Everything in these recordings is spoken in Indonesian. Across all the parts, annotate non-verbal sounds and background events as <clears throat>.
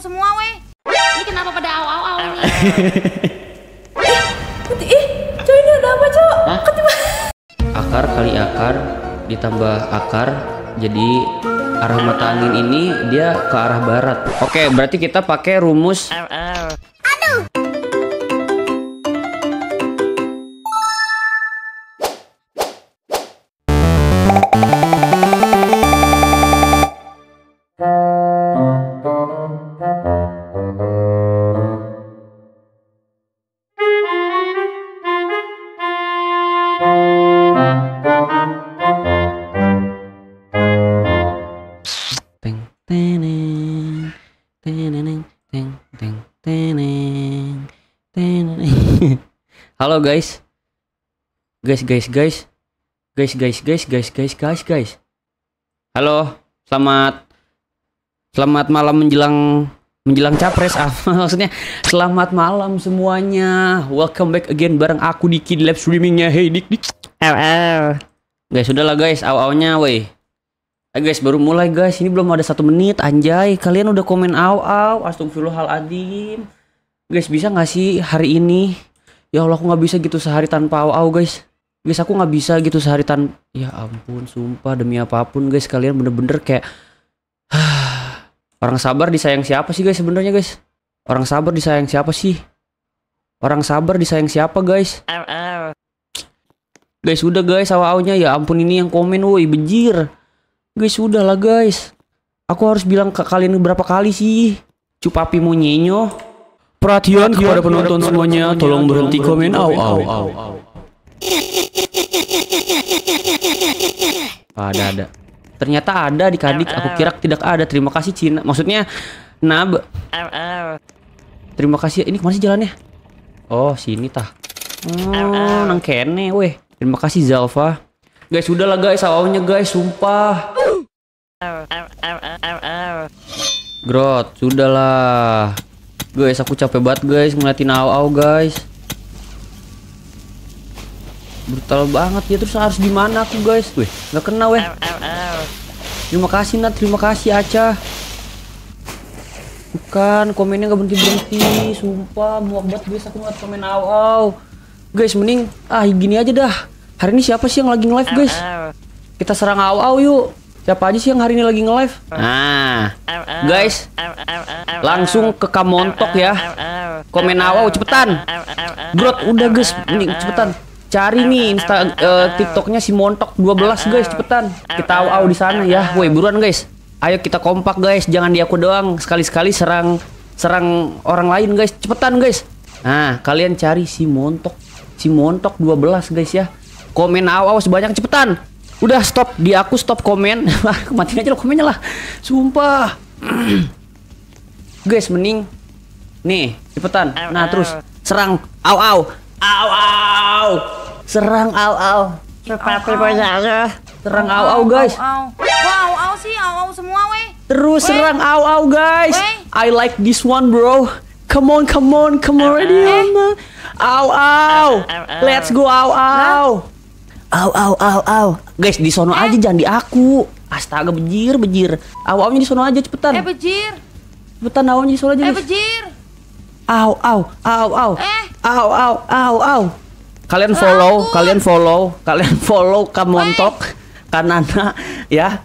semua weh. Ini kenapa pada aw-aw nih? ih, putih, coy ini ada apa Akar kali akar ditambah akar jadi arah mata angin ini dia ke arah barat. Oke, berarti kita pakai rumus Halo guys. Guys, guys, guys. Guys, guys, guys, guys, guys, guys, guys. Halo, selamat selamat malam menjelang menjelang capres ah <laughs> maksudnya selamat malam semuanya. Welcome back again bareng aku Diki di live streamingnya Hey Dik Dik. Eh. Guys, udahlah guys, aw-awnya woi. Eh guys, baru mulai guys. Ini belum ada satu menit, anjay. Kalian udah komen aw-aw. Astagfirullahaladzim. Guys, bisa nggak sih hari ini ya Allah aku nggak bisa gitu sehari tanpa au au guys guys aku nggak bisa gitu sehari tan. ya ampun sumpah demi apapun guys kalian bener-bener kayak <sighs> orang sabar disayang siapa sih guys sebenarnya guys orang sabar disayang siapa sih orang sabar disayang siapa guys guys udah guys awa aunya ya ampun ini yang komen woi benjir guys udahlah guys aku harus bilang ke kalian berapa kali sih cupapi mau nyenyo Perhatian kepada penonton semuanya, tolong berhenti komen au au au. Ada ada. Ternyata ada di kadik. aku kira tidak ada. Terima kasih Cina. Maksudnya Nab. Terima kasih. Ini kemana sih jalannya? Oh, sini tah. Oh, nang kene weh. Terima kasih Zalfa. Guys, sudahlah guys, awalnya guys, sumpah. Grot, sudahlah. Guys, aku capek banget guys ngeliatin aw-aw guys. Brutal banget ya terus harus dimana aku guys? Weh, gak kena weh. Terima kasih Nat, terima kasih Aca. Bukan, komennya gak berhenti berhenti. Sumpah, muak banget guys aku ngeliat komen aw-aw. Guys, mending ah gini aja dah. Hari ini siapa sih yang lagi nge-live guys? Kita serang aw-aw yuk. Siapa aja sih yang hari ini lagi nge-live? Nah, guys, langsung ke Kamontok ya. Komen awal cepetan. Grot, udah guys, ini cepetan. Cari nih Insta uh, TikToknya si Montok 12 guys, cepetan. Kita aw di sana ya. Woi, buruan guys. Ayo kita kompak guys, jangan di aku doang. Sekali-sekali serang serang orang lain guys. Cepetan guys. Nah, kalian cari si Montok. Si Montok 12 guys ya. Komen awal sebanyak cepetan. Udah stop di aku stop komen. <laughs> Matiin aja lo komennya lah. Sumpah. <clears throat> Guys, mending nih cepetan. Nah, terus serang aw aw aw aw Serang aw aw Serang aw aw guys. au. au sih au au semua weh. Terus serang aw aw guys. I like this one bro. Come on, come on, come on, ready, aw eh. au, let's go, aw aw Au au au au. Guys, di sono eh. aja jangan di aku. Astaga bejir bejir. Au au di sono aja cepetan. Eh bejir. Cepetan au di sono aja. Eh bejir. Au au au au. Eh. Au au au au. Kalian follow, Lampun. kalian follow, kalian follow Kamontok, eh? Kanana ya.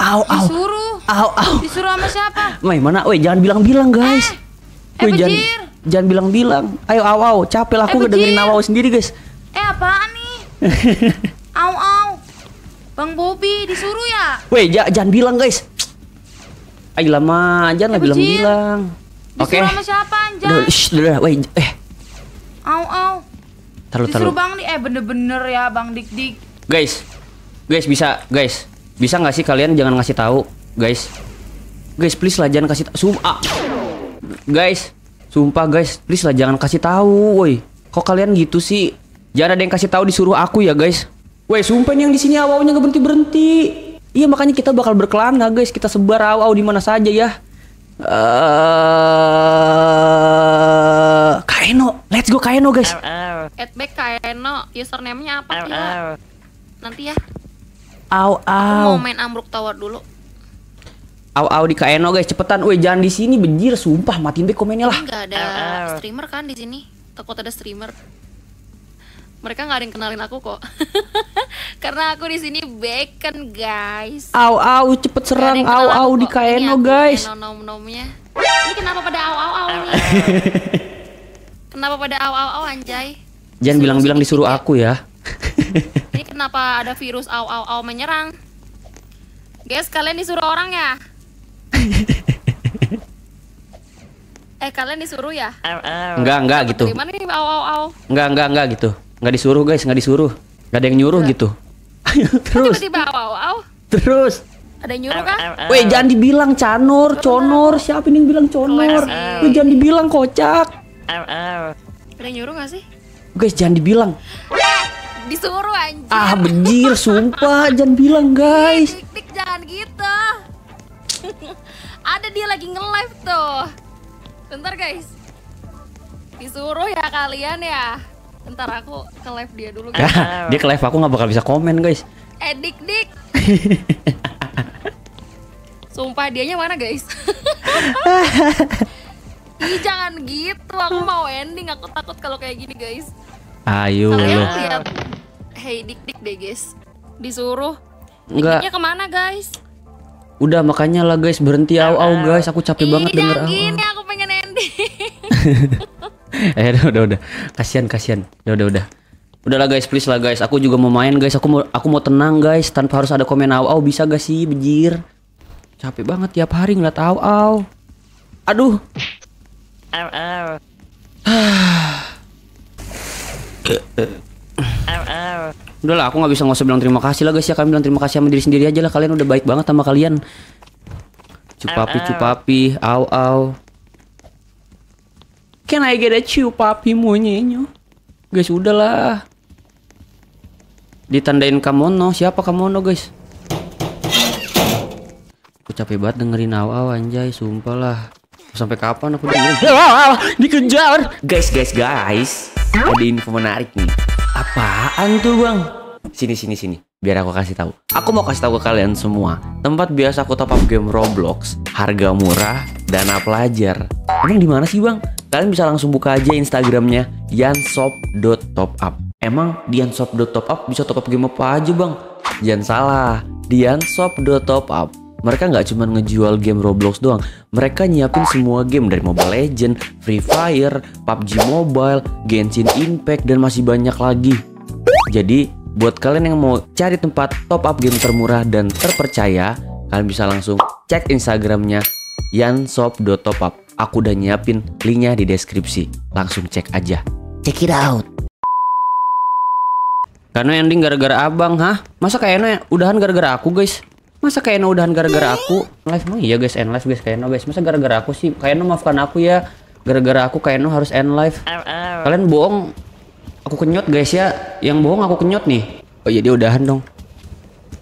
Au au. Disuruh. Au au. Disuruh sama siapa? Woi, mana? Woi, jangan bilang-bilang, eh? guys. Eh, eh Woi, jangan jangan bilang-bilang. Ayo au au, capek lah aku eh, ngedengerin aw sendiri, guys. Eh, apaan nih? Au au. Bang Bobi disuruh ya? Weh, jangan bilang guys. Ayo lama, jangan lah eh, bilang-bilang. Oke. Okay. sama siapa, Anjan? Udah, shh, udah, weh, eh. Au au. Terlalu, disuruh Bang Dik, eh bener-bener ya Bang Dik Dik. Guys. Guys, bisa, guys. Bisa nggak sih kalian jangan ngasih tahu, guys? Guys, please lah jangan kasih tahu. Sumpah. Guys, sumpah guys, please lah jangan kasih tahu, woi. Kok kalian gitu sih? Jangan ada yang kasih tahu disuruh aku ya guys. Weh, sumpah yang di sini awalnya nggak berhenti berhenti. Iya makanya kita bakal berkelana nah, guys. Kita sebar awal di mana saja ya. Uh, eh, Kaino, let's go Kaino guys. Add back Kaeno, username-nya apa ya? Nanti ya. Aw aw. Aku mau main ambruk tower dulu. Aw aw di Kaino guys, cepetan. Weh, jangan di sini benjir, sumpah matiin back komennya lah. Enggak ada streamer kan di sini? Takut ada streamer mereka nggak ada yang kenalin aku kok <laughs> karena aku di sini bacon guys au au cepet serang au au di KNO guys ini nom nomnya ini kenapa pada au au au nih <laughs> kenapa pada au au au anjay jangan bilang-bilang disuruh ya. aku ya <laughs> ini kenapa ada virus au au au menyerang guys kalian disuruh orang ya eh kalian disuruh ya enggak enggak gitu gimana nih au au au enggak enggak enggak gitu nggak disuruh guys nggak disuruh nggak ada yang nyuruh gitu <laughs> terus tiba-tiba wow, wow. terus ada yang nyuruh kan? Weh jangan dibilang canur, conor, siapa ini yang bilang conor? Weh jangan dibilang kocak. Ada yang nyuruh gak sih? Guys jangan dibilang. Disuruh anjir. Ah benjir, sumpah jangan bilang guys. Dik, jangan gitu. <laughs> ada dia lagi nge-live tuh. Bentar guys. Disuruh ya kalian ya. Ntar aku ke live dia dulu. Kan? dia ke live aku nggak bakal bisa komen guys. Eh dik dik. Sumpah dianya mana guys? <laughs> Ih jangan gitu, aku mau ending, aku takut kalau kayak gini guys. Ayo. Kalian lihat, hey dik dik deh guys, disuruh. Enggak. kemana guys? Udah makanya lah guys berhenti au au guys, aku capek Ih, banget denger au. Ini aku pengen ending. <laughs> <laughs> eh udah udah, udah. kasihan kasihan udah udah udah udahlah guys please lah guys aku juga mau main guys aku mau aku mau tenang guys tanpa harus ada komen aw aw bisa gak sih bejir capek banget tiap hari ngeliat aw aw aduh aw <sighs> aw udah lah aku nggak bisa nggak usah bilang terima kasih lah guys ya kalian bilang terima kasih sama diri sendiri aja lah kalian udah baik banget sama kalian cupapi cupapi aw aw Can I get a chew papi monyenya? Guys udahlah. Ditandain Kamono, siapa Kamono guys? Aku capek banget dengerin awal anjay, sumpah lah. Sampai kapan aku dengerin? Dikejar! Guys, guys, guys. Ada info menarik nih. Apaan tuh bang? Sini, sini, sini biar aku kasih tahu. Aku mau kasih tahu ke kalian semua, tempat biasa aku top up game Roblox, harga murah, dana pelajar. Emang di mana sih, Bang? Kalian bisa langsung buka aja Instagramnya yansop.topup. Emang di yanshop.topup bisa top up game apa aja bang? Jangan salah, di yanshop.topup mereka nggak cuma ngejual game Roblox doang, mereka nyiapin semua game dari Mobile Legend, Free Fire, PUBG Mobile, Genshin Impact, dan masih banyak lagi. Jadi, buat kalian yang mau cari tempat top up game termurah dan terpercaya, kalian bisa langsung cek Instagramnya yanshop.topup. Aku udah nyiapin linknya di deskripsi. Langsung cek aja. Check it out. Kano ending gara-gara abang, hah? Masa kayak Eno ya? udahan gara-gara aku, guys? Masa kayak Eno udahan gara-gara aku? Live mah iya, guys. End live, guys. Kayak Eno, guys. Masa gara-gara aku sih? Kayak Eno maafkan aku ya. Gara-gara aku kayak Eno harus end live. Kalian bohong. Aku kenyot, guys ya. Yang bohong aku kenyot nih. Oh iya, dia udahan dong.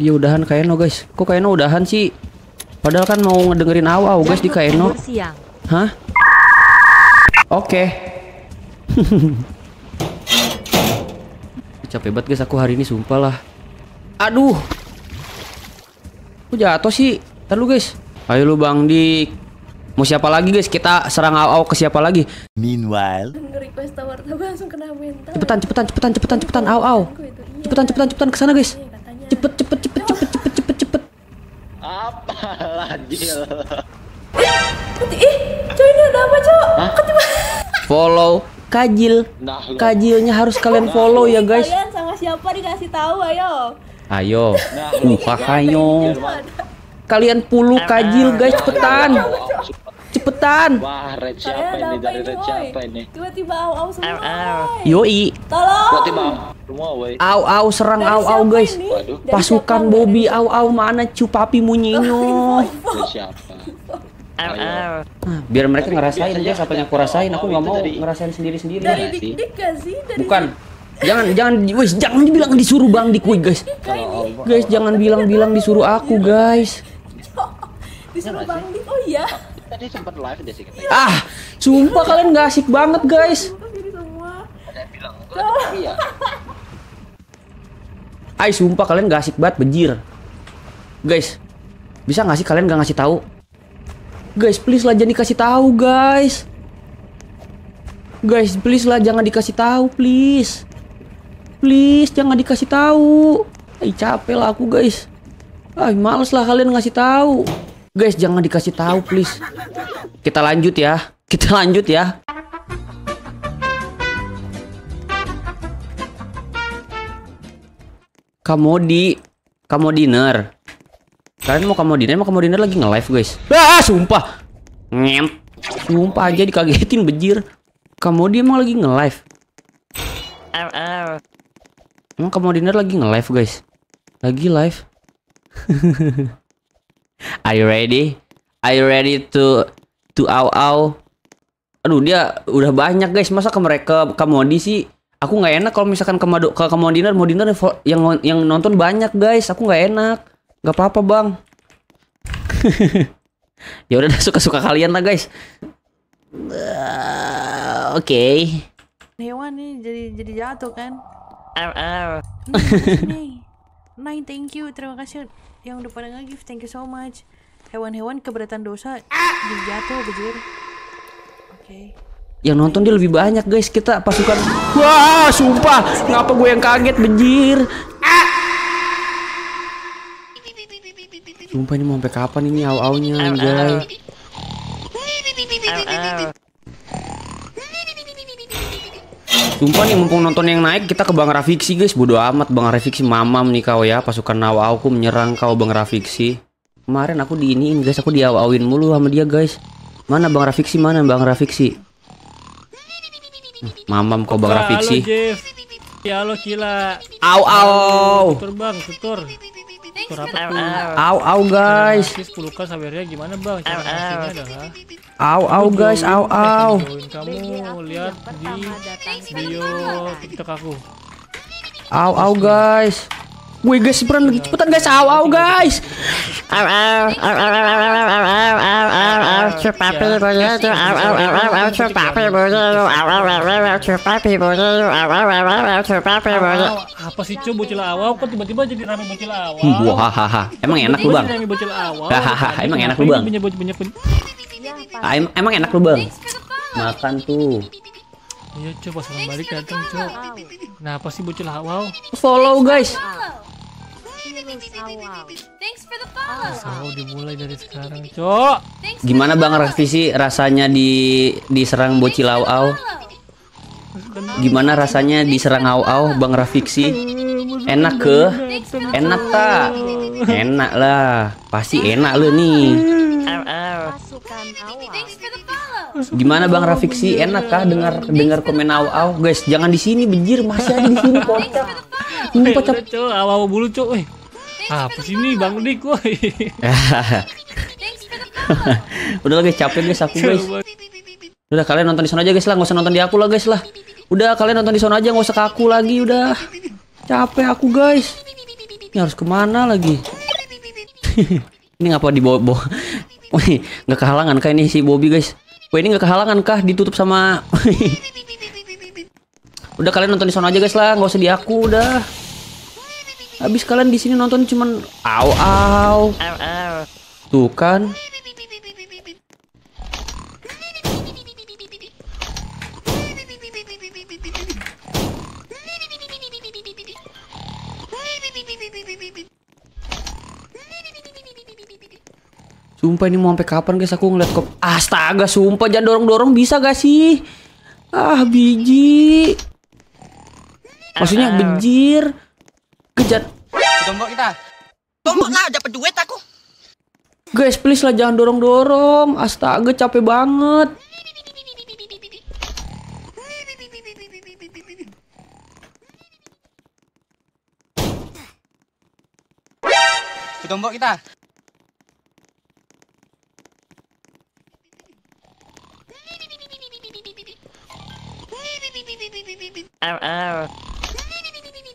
Iya udahan kayak Eno, guys. Kok kayak Eno udahan sih? Padahal kan mau ngedengerin awal guys di Kaino. Hah? Oke. Okay. <laughs> Capek banget guys aku hari ini sumpah lah. Aduh. Aku jatuh sih. Terlalu guys. Ayo lu Bang di. Mau siapa lagi guys? Kita serang aw ke siapa lagi? Meanwhile. Cepetan cepetan cepetan cepetan cepetan aw aw. Iya. Cepetan cepetan cepetan ke sana guys. Iya, cepet cepet apa lagi? Ih, cuy ini ada apa cuy? Ketiba. Follow Kajil. Nah, Kajilnya harus kalian nah, follow ya guys. Kalian sama siapa dikasih tahu ayo. Ayo. Nah, uh, ayo. Gitu, kalian puluh Kajil guys cepetan cepetan. Wah, red eh, siapa ini? Dari red siapa ini? Tiba-tiba au au semua. Yoi. Tolong. Tiba-tiba semua woi. Au au serang au au guys. Ini? Waduh. Pasukan Bobby au au mana cupapi munyinya. siapa? Au au. Nah, biar mereka ngerasain aja apa yang aku rasain. Aku nggak mau ngerasain sendiri-sendiri. Dari dik iya, sih? Bukan. Jangan jangan guys jangan bilang disuruh Bang Dik guys. Guys, jangan bilang-bilang disuruh aku iya. guys disuruh Bang Dik oh iya Tadi sempat live deh sih Ah, sumpah kalian nggak asik banget guys. Ay, sumpah kalian gak asik banget, bejir. Guys, bisa gak sih kalian gak ngasih tahu? Guys, please lah jangan dikasih tahu, guys. Guys, please lah jangan dikasih tahu, please. Please jangan dikasih tahu. Ay, capek lah aku, guys. Ay, males lah kalian ngasih tahu. Guys, jangan dikasih tahu please. Kita lanjut ya. Kita lanjut ya. Kamu di, kamu dinner. Kalian mau kamu dinner, mau kamu dinner lagi nge-live, guys. Ah, sumpah. Ngem. Sumpah aja dikagetin bejir. dia mau lagi nge-live. Emang kamu dinner lagi nge-live, guys. Lagi live. <laughs> Are you ready? Are you ready to to out out? Aduh dia udah banyak guys. Masa ke mereka ke Modi sih? Aku nggak enak kalau misalkan ke Mado, ke, ke Modiner, Modiner yang yang nonton banyak guys. Aku nggak enak. Gak apa-apa bang. <laughs> ya udah suka-suka kalian lah guys. Oke. Okay. Hewan nih jadi jadi jatuh kan. Ar -ar. nih, Nine, thank you. Terima kasih yang udah pada nge gift Thank you so much. Hewan-hewan keberatan dosa dijatuh bejir. Oke. Okay. Yang nonton dia lebih banyak guys kita pasukan. Wah, sumpah. Ngapa gue yang kaget bejir? Sumpah ini mau sampai kapan ini aw-awnya guys. Sumpah nih mumpung nonton yang naik kita ke Bang Rafiksi guys Bodo amat Bang Rafiksi mamam nih kau ya Pasukan aku menyerang kau Bang Rafiksi Kemarin aku diiniin guys Aku diawawin mulu sama dia guys Mana Bang Rafiksi mana Bang Rafiksi Mamam kau Bang Rafiksi Ya lo gila Au au Tutur bang tutur suara apa tuh? au au guys 10 k sabarnya gimana bang cara pastinya adalah au au guys au au kamu lihat di video tiktok aku au au guys Wih guys, beran lagi cepetan guys, au au guys. Apa sih cu bocil awal? Kok tiba-tiba jadi rame bocil awal? Wah, hahaha. Emang enak lu bang? Hahaha. Emang enak lu bang? Emang enak lu bang? Makan tuh. Iya cu, pas balik datang cu. Kenapa sih bocil awal? Follow guys. Oh, dimulai dari sekarang, Cok. Gimana Bang Rafi sih rasanya di diserang bocil au Gimana rasanya diserang au-au Bang sih? Enak ke? Enak tak? Enak lah. Pasti enak lo nih. Gimana Bang Rafik sih? Enak kah dengar dengar komen au-au? Guys, jangan di sini bejir, masih ada di sini kocak. Ini kocak. au-au bulu, Eh, Ah, apa sih ini Bang Dik woi. Udah lagi capek guys aku guys. Udah kalian nonton di sana aja guys lah, nggak usah nonton di aku lah guys lah. Udah kalian nonton di sana aja nggak usah ke aku lagi udah. Capek aku guys. Ini harus kemana lagi? <laughs> ini ngapa di bawah bawah? <laughs> Wih, nggak kehalangan kah ini si Bobby guys? Wih ini nggak kehalangan kah ditutup sama? <laughs> udah kalian nonton di sana aja guys lah, nggak usah di aku udah. Habis kalian di sini nonton cuman au au. Tuh kan. Sumpah ini mau sampai kapan guys aku ngeliat kok Astaga, sumpah jangan dorong-dorong bisa gak sih? Ah, biji. Maksudnya ah, ah. bejir hujat. Tombok kita. Tombok lah dapat duit aku. Guys, please lah jangan dorong-dorong. Astaga, capek banget. Tombok kita.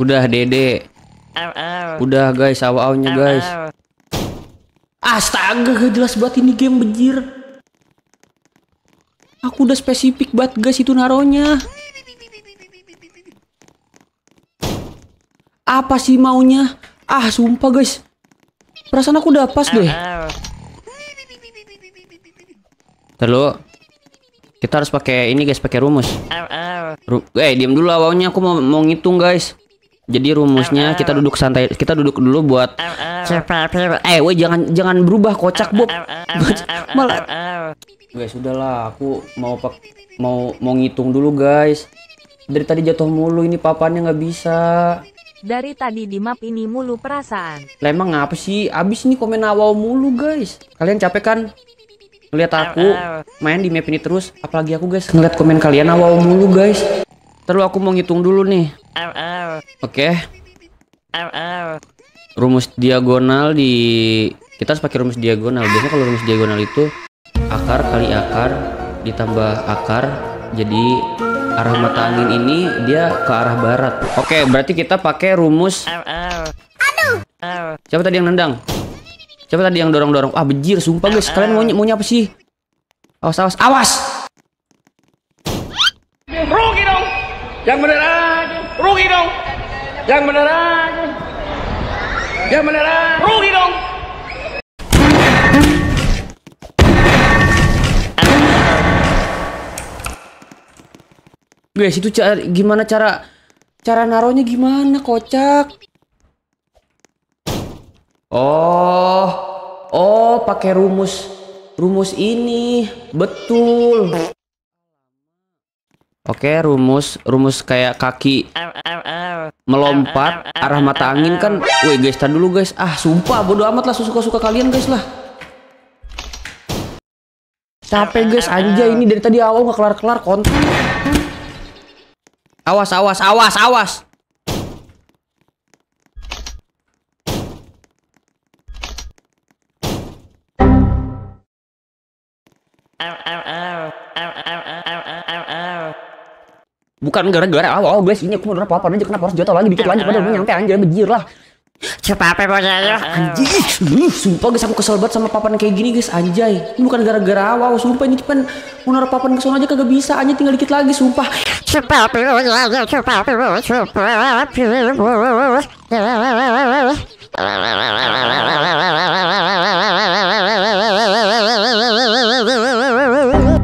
Udah, Dede. Udah guys, awalnya guys. Astaga, gak jelas banget ini game bejir. Aku udah spesifik banget guys itu naronya. Apa sih maunya? Ah, sumpah guys. Perasaan aku udah pas deh. Terlalu. kita harus pakai ini guys, pakai rumus. Ru eh, diam dulu awalnya aku mau, mau ngitung guys. Jadi rumusnya uh-uh. kita duduk santai, kita duduk dulu buat uh-uh. Eh, woi jangan jangan berubah kocak Bob. Uh-uh, <laughs> Malah Guys, sudahlah aku mau pak mau mau ngitung dulu, guys. Dari tadi jatuh mulu ini papannya nggak bisa. Dari tadi di map ini mulu perasaan. Lah emang sih? Abis ini komen awal mulu, guys. Kalian capek kan? Lihat aku main di map ini terus, apalagi aku guys ngeliat komen kalian awal mulu, guys. Terus aku mau ngitung dulu nih. Oke. Okay. Rumus diagonal di kita harus pakai rumus diagonal. Biasanya kalau rumus diagonal itu akar kali akar ditambah akar jadi arah mata angin ini dia ke arah barat. Oke, okay, berarti kita pakai rumus Aduh. Siapa tadi yang nendang? Siapa tadi yang dorong-dorong? Ah, bejir, sumpah guys. Kalian mau maunya apa sih? Awas, awas, awas. Rugi dong. Yang bener aja. Rugi dong. Yang bener aja. Yang bener aja. Rugi dong. Guys, itu cara gimana cara cara naronya gimana, kocak. Oh. Oh, pakai rumus rumus ini. Betul. Oke, rumus rumus kayak kaki melompat arah mata angin kan. Woi guys, tahan dulu guys. Ah, sumpah bodo amat lah suka-suka kalian guys lah. Capek guys anjay ini dari tadi awal nggak kelar-kelar konten. Awas, awas, awas, awas. Ow, ow, ow bukan gara-gara awal, awal gue ini aku mau apa papan aja kenapa harus jatuh lagi dikit lanjut padahal gue nyampe anjir bejir lah siapa apa ya Anjir uh, sumpah guys aku kesel banget sama papan kayak gini guys anjay ini bukan gara-gara awal sumpah ini cuman mau naruh papan kesel aja kagak bisa Anjir tinggal dikit lagi sumpah sumpah bocahnya ya? bocahnya apa ya, ya, ya, ya